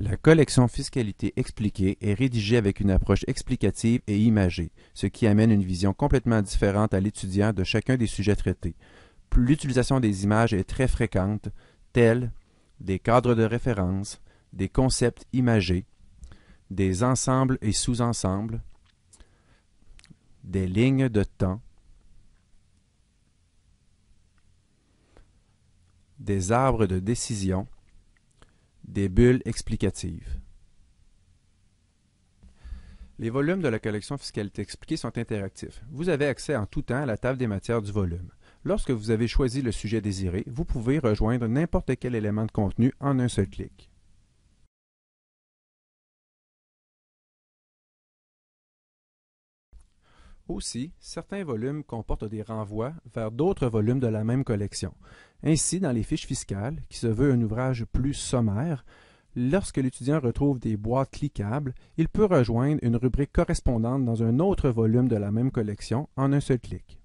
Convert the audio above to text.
La collection Fiscalité expliquée est rédigée avec une approche explicative et imagée, ce qui amène une vision complètement différente à l'étudiant de chacun des sujets traités. L'utilisation des images est très fréquente, telles des cadres de référence, des concepts imagés, des ensembles et sous-ensembles, des lignes de temps, des arbres de décision, des bulles explicatives. Les volumes de la collection Fiscalité expliquée sont interactifs. Vous avez accès en tout temps à la table des matières du volume. Lorsque vous avez choisi le sujet désiré, vous pouvez rejoindre n'importe quel élément de contenu en un seul clic. Aussi, certains volumes comportent des renvois vers d'autres volumes de la même collection. Ainsi, dans les fiches fiscales, qui se veut un ouvrage plus sommaire, lorsque l'étudiant retrouve des boîtes cliquables, il peut rejoindre une rubrique correspondante dans un autre volume de la même collection en un seul clic.